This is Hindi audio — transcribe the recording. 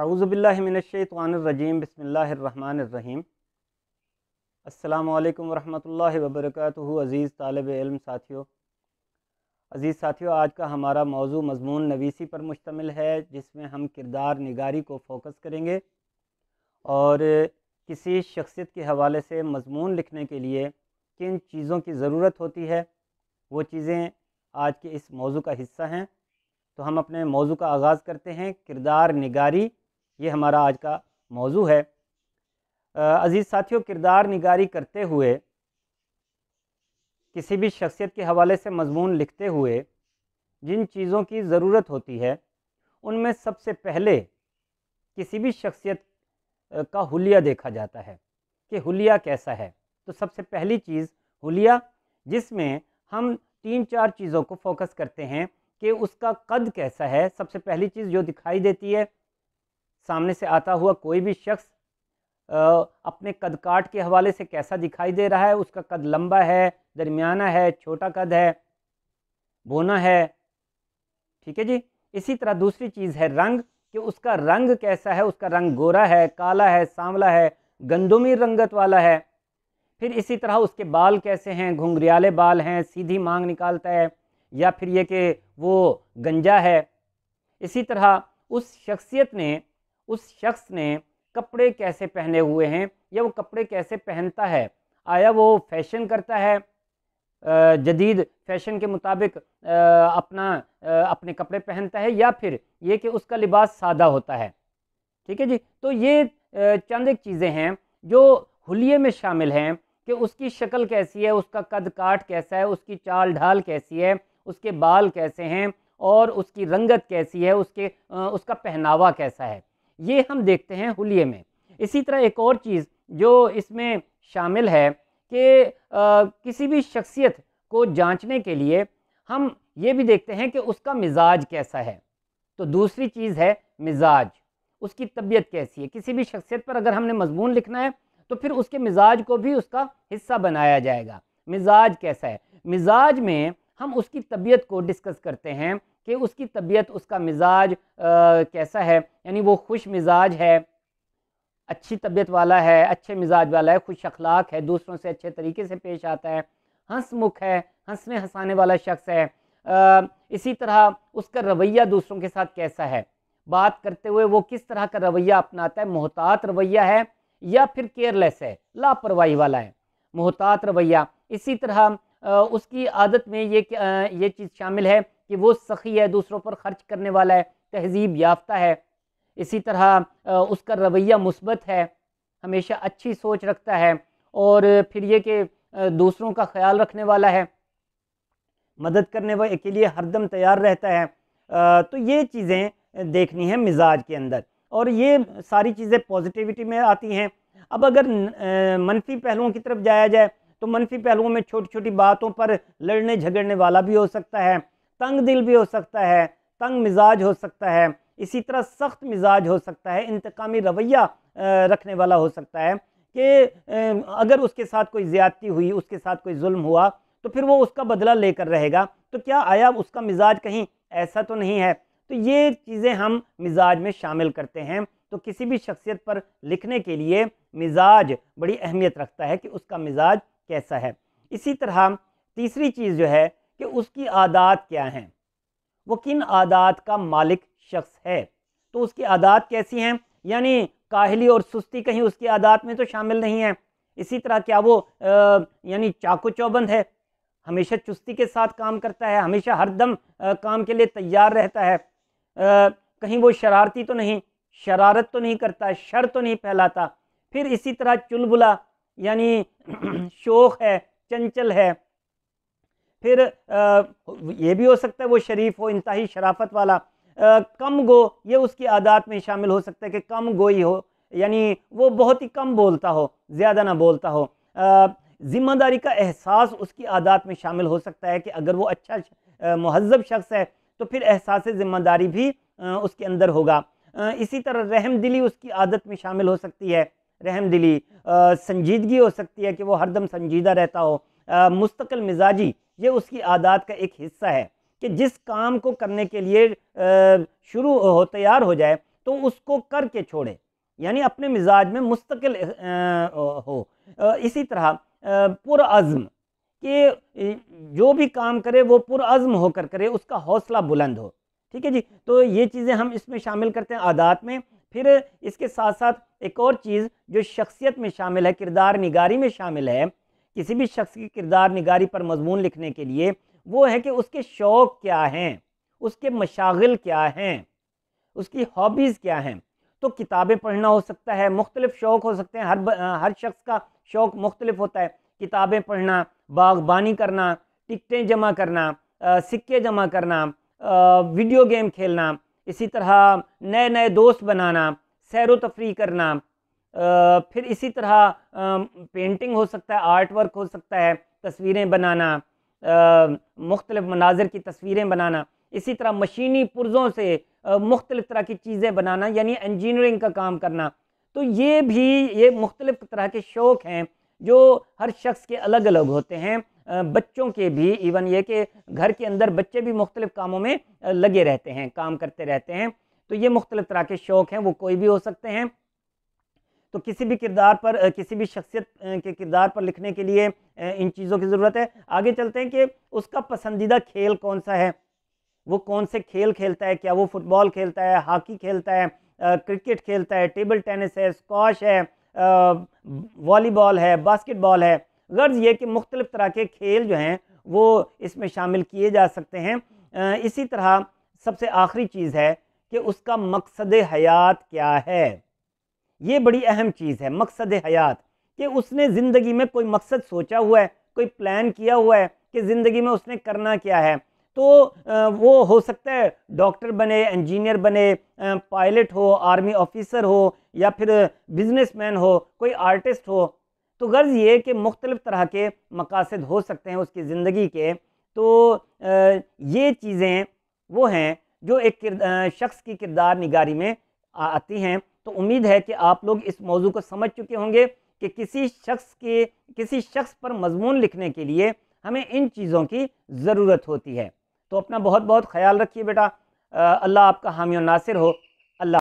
अऊज़बिल्लिमिनशैतवानरजीम बसमीम अल्लाम वरहमल वबरक अज़ीज़ तालब इल्म साथियों अज़ीज़ साथियों आज का हमारा मौजू मजमून नवीसी पर मुश्तमिल है जिसमें हम किरदार निगारी को फोकस करेंगे और किसी शख्सियत के हवाले से मजमून लिखने के लिए किन चीज़ों की ज़रूरत होती है वो चीज़ें आज के इस मौजू का हिस्सा हैं तो हम अपने मौजू का आगाज़ करते हैं किरदार निगारी ये हमारा आज का मौजू है अज़ीज़ साथियों किरदार निगारी करते हुए किसी भी शख्सियत के हवाले से मजमून लिखते हुए जिन चीज़ों की ज़रूरत होती है उनमें सबसे पहले किसी भी शख्सियत का हुलिया देखा जाता है कि हुलिया कैसा है तो सबसे पहली चीज़ हुलिया जिसमें हम तीन चार चीज़ों को फोकस करते हैं कि उसका कद कैसा है सबसे पहली चीज़ जो दिखाई देती है सामने से आता हुआ कोई भी शख्स अपने कद काट के हवाले से कैसा दिखाई दे रहा है उसका कद लंबा है दरमियाना है छोटा कद है भोना है ठीक है जी इसी तरह दूसरी चीज़ है रंग कि उसका रंग कैसा है उसका रंग गोरा है काला है सांवला है गंदुमी रंगत वाला है फिर इसी तरह उसके बाल कैसे हैं घुंघरियाले बाल हैं सीधी मांग निकालता है या फिर यह कि वो गंजा है इसी तरह उस शख्सियत ने उस शख्स ने कपड़े कैसे पहने हुए हैं या वो कपड़े कैसे पहनता है आया वो फैशन करता है जदीद फैशन के मुताबिक अपना अपने कपड़े पहनता है या फिर ये कि उसका लिबास सादा होता है ठीक है जी तो ये चंद एक चीज़ें हैं जो हुलिये में शामिल हैं कि उसकी शक्ल कैसी है उसका कद काट कैसा है उसकी चाल ढाल कैसी है उसके बाल कैसे हैं और उसकी रंगत कैसी है उसके उसका पहनावा कैसा है ये हम देखते हैं हुलिये में इसी तरह एक और चीज़ जो इसमें शामिल है कि किसी भी शख्सियत को जांचने के लिए हम ये भी देखते हैं कि उसका मिजाज कैसा है तो दूसरी चीज़ है मिजाज उसकी तबीयत कैसी है किसी भी शख्सियत पर अगर हमने मजमून लिखना है तो फिर उसके मिजाज को भी उसका हिस्सा बनाया जाएगा मिजाज कैसा है मिजाज में हम उसकी तबीयत को डिस्कस करते हैं कि उसकी तबीयत उसका मिजाज आ, कैसा है यानी वो खुश मिजाज है अच्छी तबीयत वाला है अच्छे मिजाज वाला है खुश अखलाक है दूसरों से अच्छे तरीके से पेश आता है हंसमुख है हंसने हंसाने वाला शख्स है आ, इसी तरह उसका रवैया दूसरों के साथ कैसा है बात करते हुए वो किस तरह का रवैया अपनाता है मोहतात रवैया है या फिर केयरलेस है लापरवाही वाला है मोहतात रवैया इसी तरह उसकी आदत में ये ये चीज़ शामिल है कि वो सखी है दूसरों पर खर्च करने वाला है तहजीब याफ्ता है इसी तरह उसका रवैया मुस्बत है हमेशा अच्छी सोच रखता है और फिर ये कि दूसरों का ख्याल रखने वाला है मदद करने के लिए हरदम तैयार रहता है तो ये चीज़ें देखनी है मिजाज के अंदर और ये सारी चीज़ें पॉजिटिविटी में आती हैं अब अगर मनफी पहलुओं की तरफ जाया जाए तो मनफी पहलुओं में छोटी छोटी बातों पर लड़ने झगड़ने वाला भी हो सकता है तंग दिल भी हो सकता है तंग मिजाज हो सकता है इसी तरह सख्त मिजाज हो सकता है इंतकामी रवैया रखने वाला हो सकता है कि अगर उसके साथ कोई ज़्यादती हुई उसके साथ कोई जुल्म हुआ तो फिर वो उसका बदला लेकर रहेगा तो क्या आया उसका मिजाज कहीं ऐसा तो नहीं है तो ये चीज़ें हम मिजाज में शामिल करते हैं तो किसी भी शख्सियत पर लिखने के लिए मिजाज बड़ी अहमियत रखता है कि उसका मिजाज कैसा है इसी तरह तीसरी चीज़ जो है कि उसकी आदात क्या हैं वो किन आदात का मालिक शख्स है तो उसकी आदात कैसी हैं यानी काहली और सुस्ती कहीं उसकी आदात में तो शामिल नहीं है इसी तरह क्या वो यानी चाकू चौबंद है हमेशा चुस्ती के साथ काम करता है हमेशा हर दम आ, काम के लिए तैयार रहता है आ, कहीं वो शरारती तो नहीं शरारत तो नहीं करता शर तो नहीं फैलाता फिर इसी तरह चुलबुला यानी शोक है चंचल है फिर आ, ये भी हो सकता है वो शरीफ हो इंतहाई शराफत वाला आ, कम गो ये उसकी आदात में शामिल हो सकता है कि कम गोई हो यानी वो बहुत ही कम बोलता हो ज़्यादा ना बोलता हो ज़िम्मेदारी का एहसास उसकी आदात में शामिल हो सकता है कि अगर वो अच्छा महजब शख्स है तो फिर एहसास ज़िम्मेदारी भी आ, उसके अंदर होगा इसी तरह रहम दिली उसकी आदत में शामिल हो सकती है रहम दिली संजीदगी हो सकती है कि वो हरदम संजीदा रहता हो मुस्तकिल मिजाजी ये उसकी आदात का एक हिस्सा है कि जिस काम को करने के लिए शुरू हो तैयार हो जाए तो उसको करके छोड़े यानी अपने मिजाज में मुस्तकिल हो इसी तरह पुरज़म कि जो भी काम करे वो पुरज़म होकर करे उसका हौसला बुलंद हो ठीक है जी तो ये चीज़ें हम इसमें शामिल करते हैं आदात में फिर इसके साथ साथ एक और चीज़ जो शख्सियत में शामिल है किरदार निगारी में शामिल है किसी भी शख्स की किरदार निगारी पर मजमून लिखने के लिए वो है कि उसके शौक़ क्या हैं उसके मशागिल क्या हैं उसकी हॉबीज़ क्या हैं तो किताबें पढ़ना हो सकता है मुख्तलिफ़ शौक़ हो सकते हैं हर हर शख्स का शौक़ मुख्तलिफ होता है किताबें पढ़ना बागबानी करना टिकटें जमा करना सिक्के जमा करना वीडियो गेम खेलना इसी तरह नए नए दोस्त बनाना सैर तफरी करना फिर इसी तरह पेंटिंग हो सकता है आर्ट वर्क हो सकता है तस्वीरें बनाना मुख्तलिफ़ मनाजिर की तस्वीरें बनाना इसी तरह मशीनी पुर्ज़ों से मुख्तलिफ़ तरह की चीज़ें बनाना यानी इंजीनियरिंग का काम करना तो ये भी ये मुख्तलिफ़ तरह के शौक़ हैं जो हर शख्स के अलग अलग होते हैं बच्चों के भी इवन ये कि घर के अंदर बच्चे भी मुख्तलिफ़ कामों में लगे रहते हैं काम करते रहते हैं तो ये मुख्तलिफ़ तरह के शौक़ हैं वो कोई भी हो सकते हैं तो किसी भी किरदार पर किसी भी शख्सियत के किरदार पर लिखने के लिए इन चीज़ों की ज़रूरत है आगे चलते हैं कि उसका पसंदीदा खेल कौन सा है वो कौन से खेल खेलता है क्या वो फुटबॉल खेलता है हॉकी खेलता है क्रिकेट खेलता है टेबल टेनिस है स्कॉश है वॉलीबॉल है बास्केटबॉल है गर्ज ये कि मुख्तलिफ़ तरह के खेल जो हैं वो इसमें शामिल किए जा सकते हैं इसी तरह सबसे आखिरी चीज़ है कि उसका मकसद हयात क्या है ये बड़ी अहम चीज़ है मकसद हयात कि उसने ज़िंदगी में कोई मकसद सोचा हुआ है कोई प्लान किया हुआ है कि ज़िंदगी में उसने करना क्या है तो वो हो सकता है डॉक्टर बने इंजीनियर बने पायलट हो आर्मी ऑफिसर हो या फिर बिजनेसमैन हो कोई आर्टिस्ट हो तो गर्ज़ ये कि मुख्तलिफ़ तरह के मकासद हो सकते हैं उसकी ज़िंदगी के तो ये चीज़ें वो हैं जो एक शख्स की किरदार निगारी में आती हैं तो उम्मीद है कि आप लोग इस मौजू को समझ चुके होंगे कि किसी शख्स के किसी शख्स पर मजमून लिखने के लिए हमें इन चीज़ों की ज़रूरत होती है तो अपना बहुत बहुत ख्याल रखिए बेटा अल्लाह आपका हामी नासिर हो